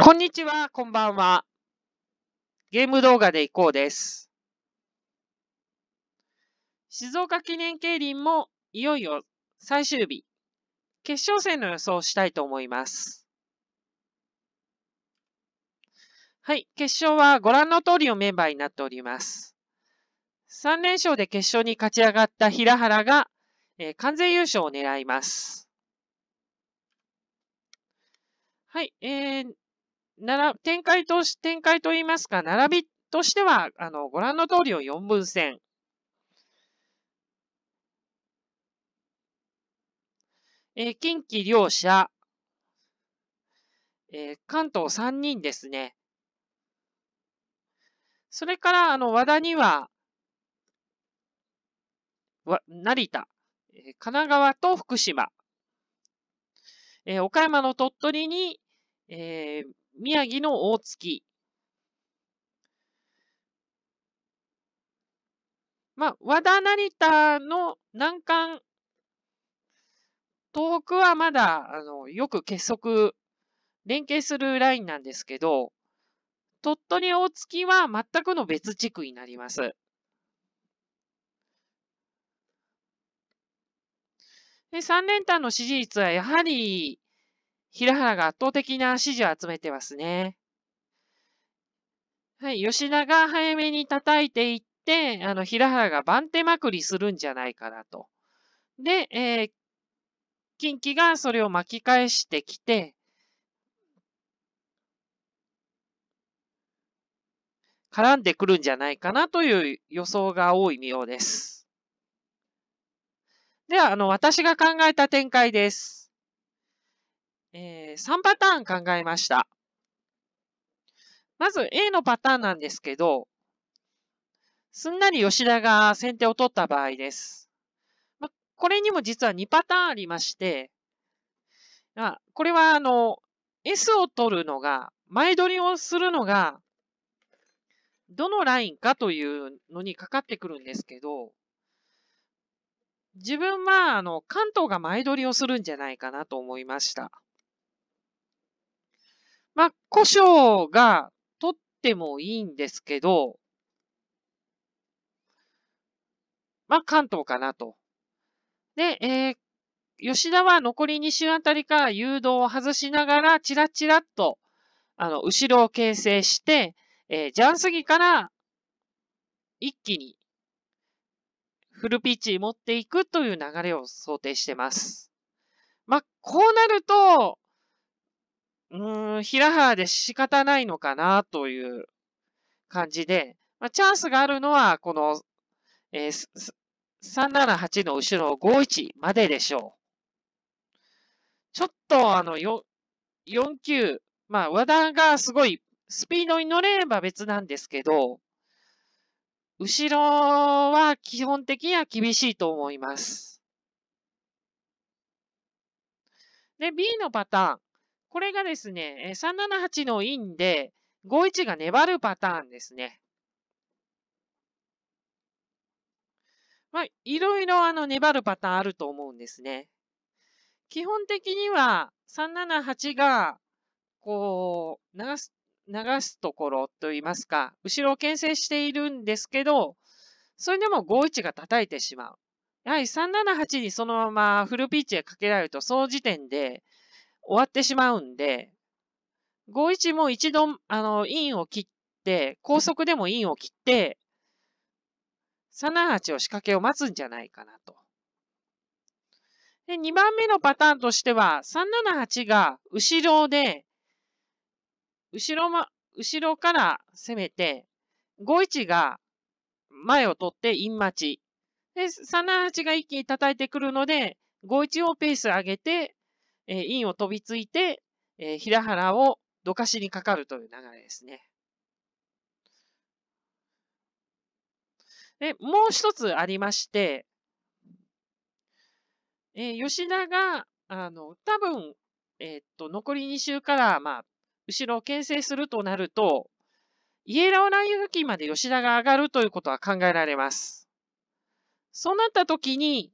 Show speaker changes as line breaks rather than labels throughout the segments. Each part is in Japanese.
こんにちは、こんばんは。ゲーム動画でいこうです。静岡記念競輪もいよいよ最終日、決勝戦の予想をしたいと思います。はい、決勝はご覧の通りのメンバーになっております。3連勝で決勝に勝ち上がった平原が、えー、完全優勝を狙います。はい、えー、なら、展開とし、展開といいますか、並びとしては、あの、ご覧の通りを4分線。えー、近畿両者、えー、関東3人ですね。それから、あの、和田には、わ成田、えー、神奈川と福島、えー、岡山の鳥取に、えー、宮城の大月。まあ、和田成田の難関、東北はまだ、あの、よく結束、連携するラインなんですけど、鳥取大月は全くの別地区になります。で三連単の支持率はやはり平原が圧倒的な支持を集めてますね。はい、吉田が早めに叩いていって、あの、平原が番手まくりするんじゃないかなと。で、えー、近畿がそれを巻き返してきて、絡んでくるんじゃないかなという予想が多いようです。では、あの、私が考えた展開です。えー、3パターン考えました。まず A のパターンなんですけど、すんなり吉田が先手を取った場合です。ま、これにも実は2パターンありまして、あこれはあの、S を取るのが、前取りをするのが、どのラインかというのにかかってくるんですけど、自分は、あの、関東が前取りをするんじゃないかなと思いました。まあ、胡椒が取ってもいいんですけど、まあ、関東かなと。で、えー、吉田は残り2周あたりから誘導を外しながら、ちらちらっと、あの、後ろを形成して、えー、ジャンスギから一気にフルピッチ持っていくという流れを想定してます。まあ、こうなると、うん、平原で仕方ないのかなという感じで、まあ、チャンスがあるのは、この、えー、378の後ろ51まででしょう。ちょっとあの4、4まあ和田がすごいスピードに乗れれば別なんですけど、後ろは基本的には厳しいと思います。で、B のパターン。これがですね、378のインで、51が粘るパターンですね。まあ、いろいろあの粘るパターンあると思うんですね。基本的には378が、こう、流す、流すところといいますか、後ろを牽制しているんですけど、それでも51が叩いてしまう。やはり378にそのままフルピッチへかけられると、その時点で終わってしまうんで、51も一度、あの、インを切って、高速でもインを切って、378を仕掛けを待つんじゃないかなと。で、2番目のパターンとしては、378が後ろで、後ろま、後ろから攻めて、51が前を取ってイン待ち。で、378が一気に叩いてくるので、51をペース上げて、えー、院を飛びついて、えー、平原をどかしにかかるという流れですね。で、もう一つありまして、えー、吉田が、あの、多分、えー、っと、残り2週から、まあ、後ろを牽制するとなると、イエローライン付近まで吉田が上がるということは考えられます。そうなった時に、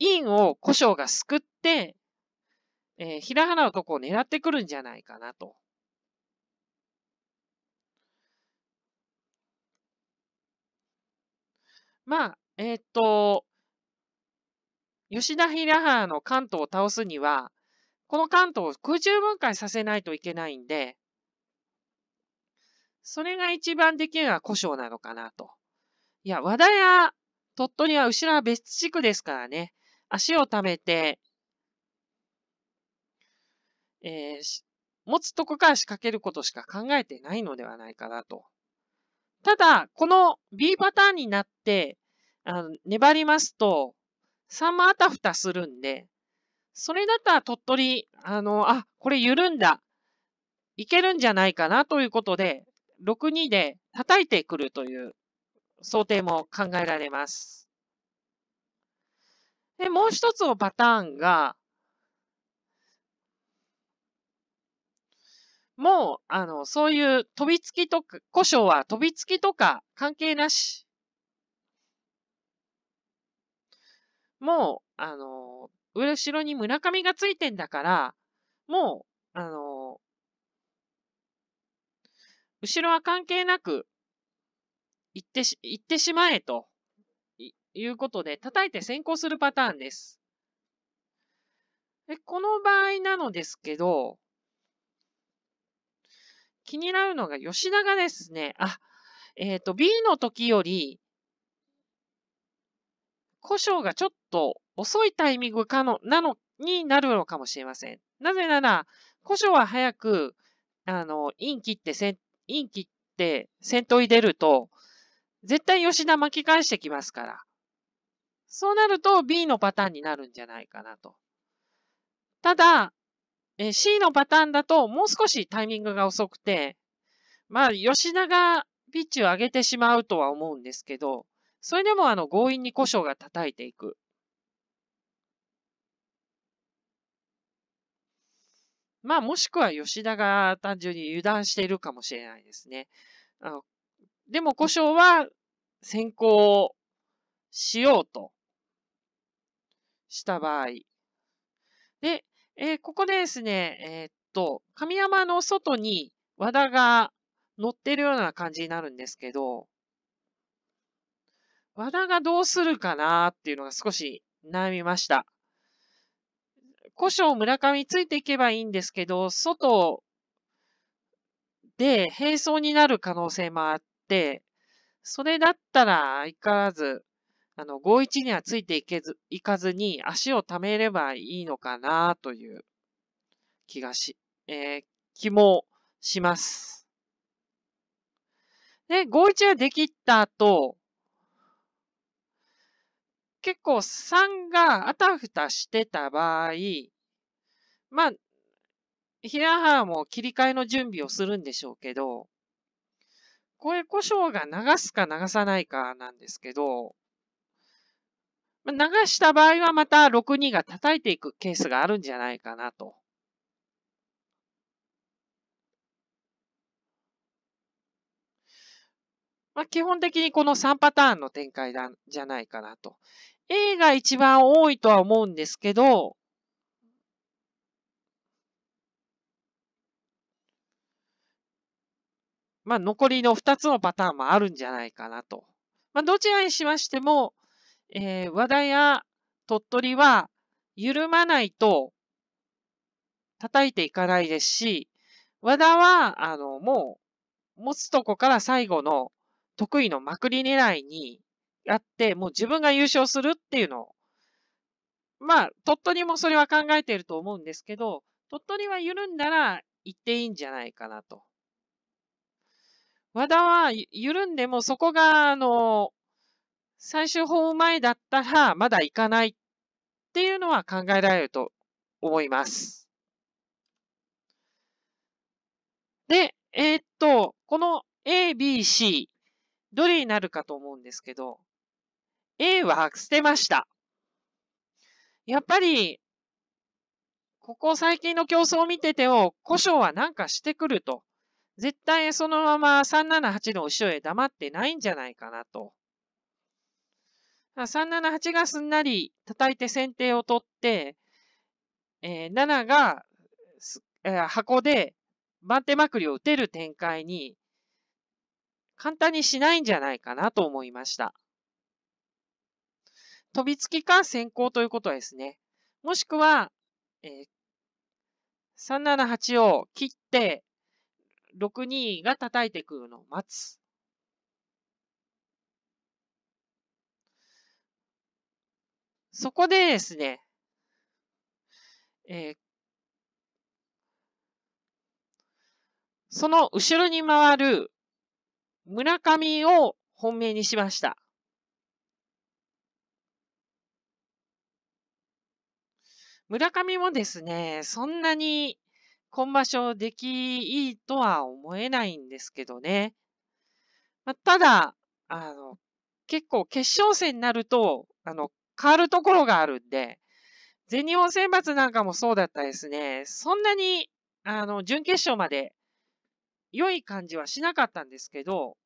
陰を古生が救って、えー、平原のとこを狙ってくるんじゃないかなと。まあ、えっ、と、吉田平原の関東を倒すには、この関東を空中分解させないといけないんで、それが一番できるのは故障なのかなと。いや、和田や鳥取は後ろは別地区ですからね。足をためて、えー、持つとこから仕掛けることしか考えてないのではないかなと。ただ、この B パターンになって、あの粘りますと、3もあたふたするんで、それだったら鳥取、あの、あ、これ緩んだ。いけるんじゃないかなということで、6-2で叩いてくるという想定も考えられます。で、もう一つのパターンが、もう、あの、そういう飛びつきとか、故障は飛びつきとか関係なし。もう、あの、後ろに村上がついてんだから、もう、あの、後ろは関係なく、行ってし、行ってしまえと。いうことで、叩いて先行するパターンです。でこの場合なのですけど、気になるのが吉田がですね、あ、えっ、ー、と、B の時より、故障がちょっと遅いタイミングかの、なの、になるのかもしれません。なぜなら、故障は早く、あの、イン切ってせイン切って先頭に出ると、絶対吉田巻き返してきますから。そうなると B のパターンになるんじゃないかなと。ただ、え C のパターンだともう少しタイミングが遅くて、まあ、吉田がピッチを上げてしまうとは思うんですけど、それでもあの強引に古障が叩いていく。まあ、もしくは吉田が単純に油断しているかもしれないですね。あのでも、故障は先行しようとした場合。で、えー、ここでですね、えー、っと、神山の外に和田が乗ってるような感じになるんですけど、和田がどうするかなっていうのが少し悩みました。古書村上ついていけばいいんですけど、外で並走になる可能性もあって、それだったら相変わらずあの、5-1にはついていけず、いかずに足を溜めればいいのかなという気がし、えー、気もします。で、5-1ができた後、結構3があたふたしてた場合、まあ、平原も切り替えの準備をするんでしょうけど、これ故障が流すか流さないかなんですけど、流した場合はまた6、2が叩いていくケースがあるんじゃないかなと。まあ、基本的にこの3パターンの展開じゃないかなと。A が一番多いとは思うんですけど、まあ、残りの2つのパターンもあるんじゃないかなと。まあ、どちらにしましても、えー、和田や鳥取は緩まないと叩いていかないですし、和田は、あの、もう、持つとこから最後の得意のまくり狙いにやって、もう自分が優勝するっていうのを、まあ、鳥取もそれは考えていると思うんですけど、鳥取は緩んだら行っていいんじゃないかなと。和田は緩んでもそこが、あの、最終法前だったらまだ行かないっていうのは考えられると思います。で、えー、っと、この A、B、C、どれになるかと思うんですけど、A は捨てました。やっぱり、ここ最近の競争を見てても、故障はなんかしてくると。絶対そのまま378の後ろへ黙ってないんじゃないかなと。378がすんなり叩いて先手を取って、えー、7が、えー、箱で番手まくりを打てる展開に簡単にしないんじゃないかなと思いました。飛びつきか先行ということですね。もしくは、えー、378を切って、6 2が叩いてくるのを待つ。そこでですね、えー、その後ろに回る村上を本命にしました。村上もですね、そんなに今場所出来いいとは思えないんですけどね。まあ、ただ、あの、結構決勝戦になると、あの、変わるところがあるんで、全日本選抜なんかもそうだったですね。そんなに、あの、準決勝まで良い感じはしなかったんですけど、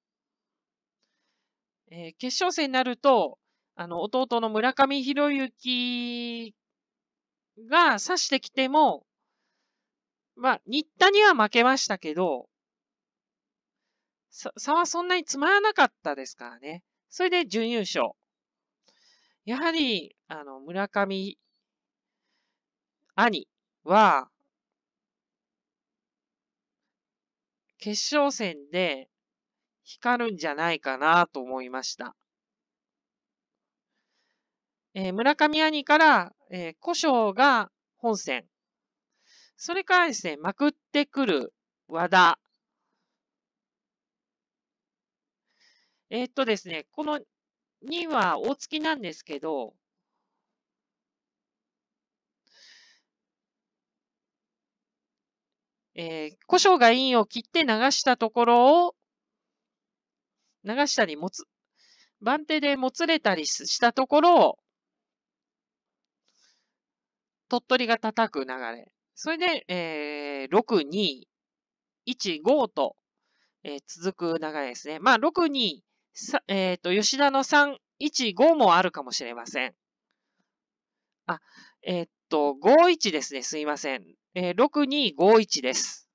えー、決勝戦になると、あの、弟の村上博之が指してきても、まあ、新田には負けましたけど、差はそんなにつまらなかったですからね。それで準優勝。やはり、あの、村上兄は、決勝戦で光るんじゃないかなと思いました。えー、村上兄から、えー、古性が本戦。それからですね、まくってくる和田。えー、っとですね、このには大月なんですけど、えー、胡椒が陰を切って流したところを、流したりもつ、番手でもつれたりしたところを、鳥取が叩く流れ。それで、えー、6、2、1、5と、えー、続く流れですね。まあ、6、2、さえっ、ー、と、吉田の3、1、5もあるかもしれません。あ、えっ、ー、と、5、1ですね。すいません。えー、6、2、5、1です。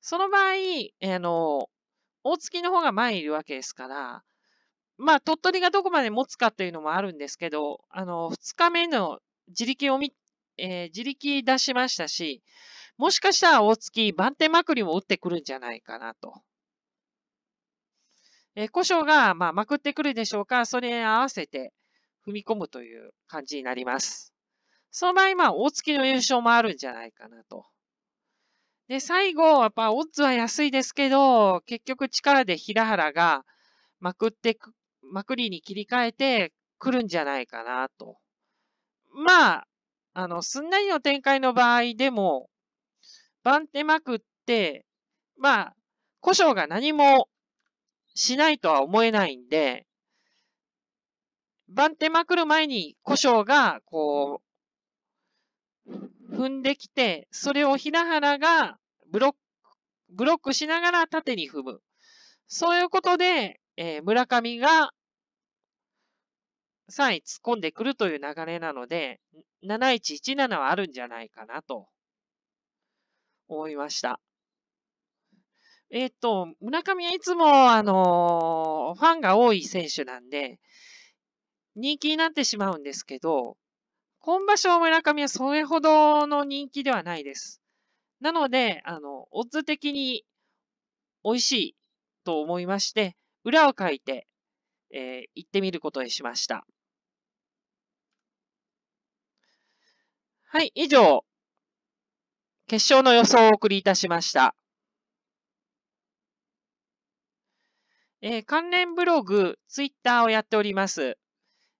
その場合、あの、大月の方が前にいるわけですから、まあ、鳥取がどこまで持つかというのもあるんですけど、あの、2日目の自力を見、えー、自力出しましたし、もしかしたら大月、番手まくりも打ってくるんじゃないかなと。え故障が、まあ、まくってくるでしょうか、それに合わせて踏み込むという感じになります。その場合、まあ、大月の優勝もあるんじゃないかなと。で、最後、やっぱオッズは安いですけど、結局力で平原がまくってく、まくりに切り替えてくるんじゃないかなと。まあ、あの、すんなりの展開の場合でも、番手まくって、まあ、故障が何もしないとは思えないんで、番手まくる前に故障が、こう、踏んできて、それを平原がブロック、ブロックしながら縦に踏む。そういうことで、えー、村上が3位突っ込んでくるという流れなので、7117はあるんじゃないかなと思いました。えっ、ー、と、村上はいつも、あのー、ファンが多い選手なんで、人気になってしまうんですけど、今場所村上はそれほどの人気ではないです。なので、あの、オッズ的に美味しいと思いまして、裏を書いて、えー、行ってみることにしました。はい、以上、決勝の予想をお送りいたしました。えー、関連ブログ、ツイッターをやっております。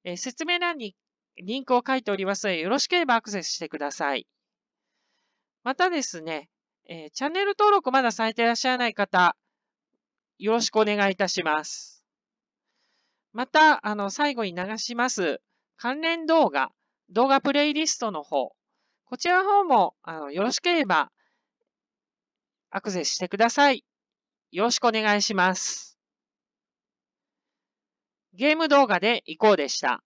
えー、説明欄にリンクを書いておりますので、よろしければアクセスしてください。またですね、えー、チャンネル登録まだされていらっしゃらない方、よろしくお願いいたします。また、あの、最後に流します、関連動画、動画プレイリストの方、こちらの方もあのよろしければアクセスしてください。よろしくお願いします。ゲーム動画でいこうでした。